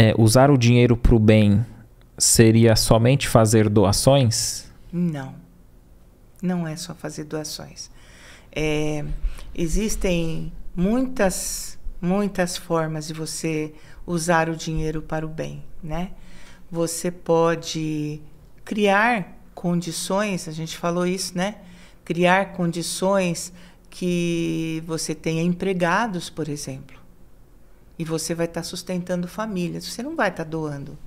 é, usar o dinheiro para o bem seria somente fazer doações? Não. Não é só fazer doações. É, existem muitas, muitas formas de você usar o dinheiro para o bem, né? Você pode criar condições, a gente falou isso, né? Criar condições que você tenha empregados, por exemplo e você vai estar tá sustentando famílias. Você não vai estar tá doando.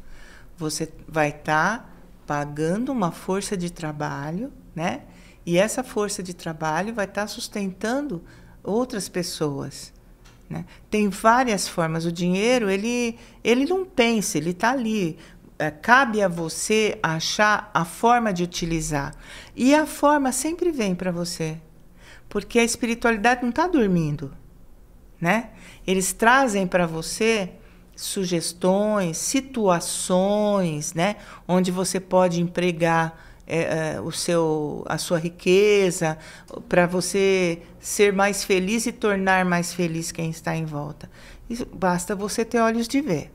Você vai estar tá pagando uma força de trabalho, né? E essa força de trabalho vai estar tá sustentando outras pessoas. Né? Tem várias formas. O dinheiro, ele, ele não pensa, ele está ali. É, cabe a você achar a forma de utilizar. E a forma sempre vem para você. Porque a espiritualidade não está dormindo né? Eles trazem para você sugestões, situações, né? Onde você pode empregar é, é o seu, a sua riqueza, para você ser mais feliz e tornar mais feliz quem está em volta. Isso, basta você ter olhos de ver.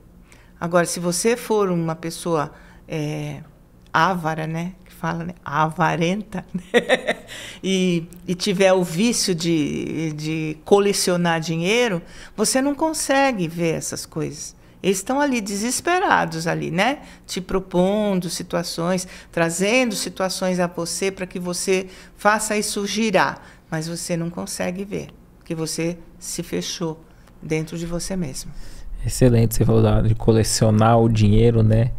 Agora, se você for uma pessoa é, ávara, né? Que fala, né? Avarenta. Né? e, e tiver o vício de, de colecionar dinheiro, você não consegue ver essas coisas. Eles estão ali desesperados ali, né? Te propondo situações, trazendo situações a você para que você faça isso girar, mas você não consegue ver, porque você se fechou dentro de você mesmo. Excelente, você falou de colecionar o dinheiro, né?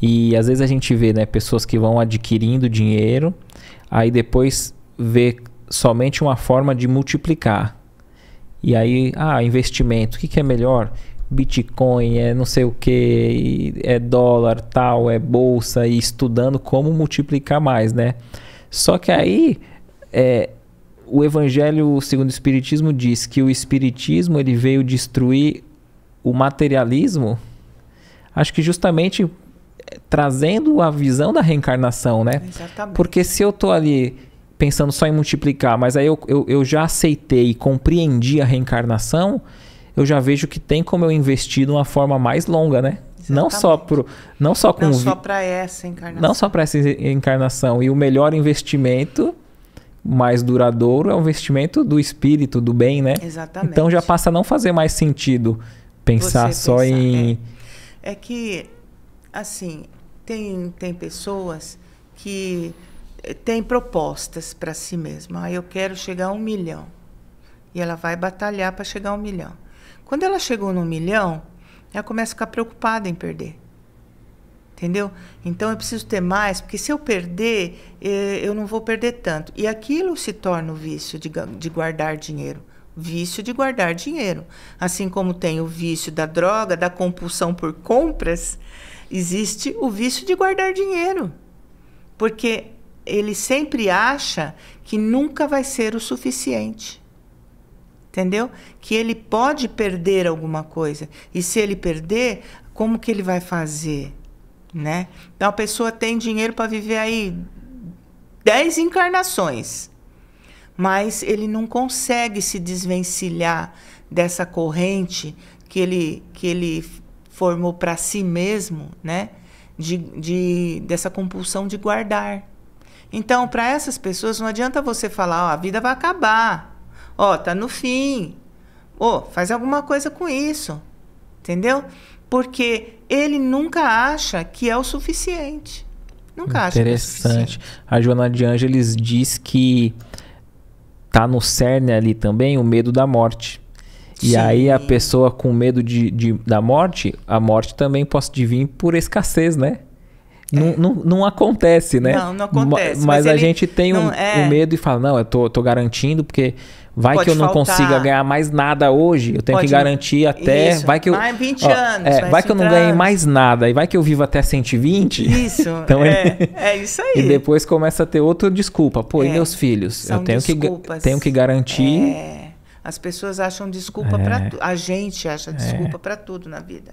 E às vezes a gente vê, né, pessoas que vão adquirindo dinheiro, aí depois vê somente uma forma de multiplicar. E aí, ah, investimento, o que, que é melhor? Bitcoin, é não sei o que, é dólar, tal, é bolsa, e estudando como multiplicar mais, né? Só que aí é, o Evangelho segundo o Espiritismo diz que o Espiritismo ele veio destruir o materialismo, acho que justamente é, trazendo a visão da reencarnação, né? Exatamente. Porque se eu tô ali pensando só em multiplicar, mas aí eu, eu, eu já aceitei e compreendi a reencarnação, eu já vejo que tem como eu investir de uma forma mais longa, né? Não só, pro, não só com. Não só para essa encarnação. Não só para essa encarnação. E o melhor investimento mais duradouro é o investimento do espírito, do bem, né? Exatamente. Então já passa a não fazer mais sentido pensar Você só em. É. é que, assim, tem, tem pessoas que tem propostas para si mesma. Ah, eu quero chegar a um milhão. E ela vai batalhar para chegar a um milhão. Quando ela chegou no milhão, ela começa a ficar preocupada em perder. Entendeu? Então eu preciso ter mais, porque se eu perder, eh, eu não vou perder tanto. E aquilo se torna o vício de, de guardar dinheiro. Vício de guardar dinheiro. Assim como tem o vício da droga, da compulsão por compras, existe o vício de guardar dinheiro. Porque ele sempre acha que nunca vai ser o suficiente. Entendeu? Que ele pode perder alguma coisa. E se ele perder, como que ele vai fazer? Né? Então a pessoa tem dinheiro para viver aí dez encarnações, mas ele não consegue se desvencilhar dessa corrente que ele, que ele formou para si mesmo, né? De, de, dessa compulsão de guardar. Então, para essas pessoas, não adianta você falar, ó, a vida vai acabar. Ó, tá no fim. Ô, faz alguma coisa com isso. Entendeu? Porque ele nunca acha que é o suficiente. Nunca acha que é suficiente. A Joana de Ângeles diz que tá no cerne ali também o medo da morte. E Sim. aí a pessoa com medo de, de, da morte, a morte também pode vir por escassez, né? Não, é. não, não, acontece, né? Não, não acontece. Mas, mas a gente tem o um, é... um, medo e fala, não, eu tô, tô garantindo porque vai Pode que eu não faltar. consiga ganhar mais nada hoje, eu tenho Pode... que garantir até, Isso. vai que eu... Mais 20 ó, anos. É, vai, vai que eu não ganhe mais nada e vai que eu vivo até 120. Isso, então, é, é isso aí. E depois começa a ter outra desculpa. Pô, é. e meus filhos? São eu tenho desculpas. que, tenho que garantir... É, as pessoas acham desculpa para é. tudo. A gente acha desculpa para tudo na vida.